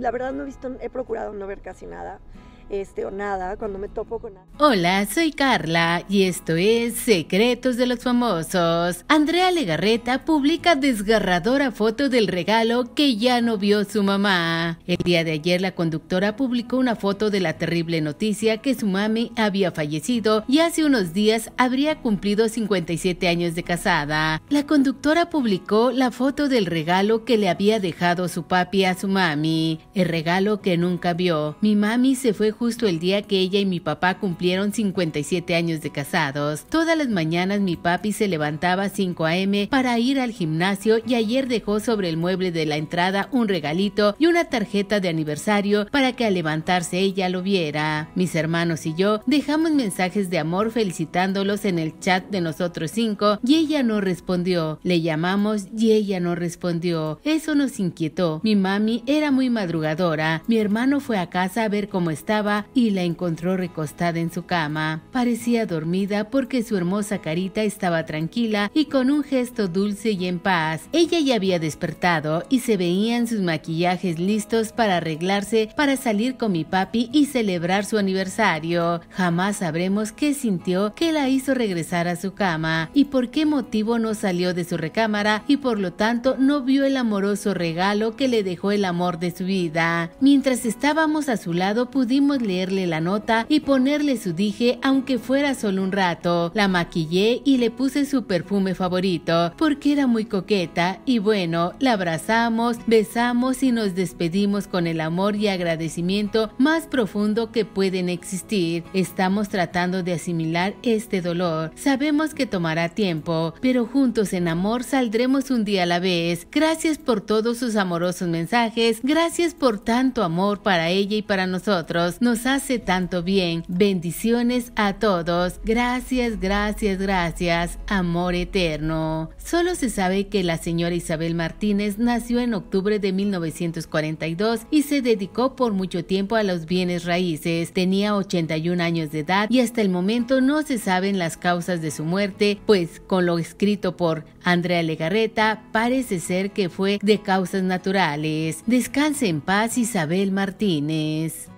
la verdad no he visto, he procurado no ver casi nada este, o nada, cuando me topo con... Hola, soy Carla y esto es Secretos de los Famosos. Andrea Legarreta publica desgarradora foto del regalo que ya no vio su mamá. El día de ayer la conductora publicó una foto de la terrible noticia que su mami había fallecido y hace unos días habría cumplido 57 años de casada. La conductora publicó la foto del regalo que le había dejado su papi a su mami, el regalo que nunca vio. Mi mami se fue justo el día que ella y mi papá cumplieron 57 años de casados. Todas las mañanas mi papi se levantaba a 5 a.m. para ir al gimnasio y ayer dejó sobre el mueble de la entrada un regalito y una tarjeta de aniversario para que al levantarse ella lo viera. Mis hermanos y yo dejamos mensajes de amor felicitándolos en el chat de nosotros cinco y ella no respondió. Le llamamos y ella no respondió. Eso nos inquietó. Mi mami era muy madrugadora. Mi hermano fue a casa a ver cómo estaba y la encontró recostada en su cama. Parecía dormida porque su hermosa carita estaba tranquila y con un gesto dulce y en paz. Ella ya había despertado y se veían sus maquillajes listos para arreglarse para salir con mi papi y celebrar su aniversario. Jamás sabremos qué sintió que la hizo regresar a su cama y por qué motivo no salió de su recámara y por lo tanto no vio el amoroso regalo que le dejó el amor de su vida. Mientras estábamos a su lado pudimos leerle la nota y ponerle su dije aunque fuera solo un rato. La maquillé y le puse su perfume favorito porque era muy coqueta y bueno, la abrazamos, besamos y nos despedimos con el amor y agradecimiento más profundo que pueden existir. Estamos tratando de asimilar este dolor. Sabemos que tomará tiempo, pero juntos en amor saldremos un día a la vez. Gracias por todos sus amorosos mensajes. Gracias por tanto amor para ella y para nosotros nos hace tanto bien. Bendiciones a todos. Gracias, gracias, gracias. Amor eterno. Solo se sabe que la señora Isabel Martínez nació en octubre de 1942 y se dedicó por mucho tiempo a los bienes raíces. Tenía 81 años de edad y hasta el momento no se saben las causas de su muerte, pues con lo escrito por Andrea Legarreta parece ser que fue de causas naturales. Descanse en paz Isabel Martínez.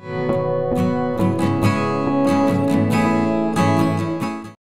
Thank you.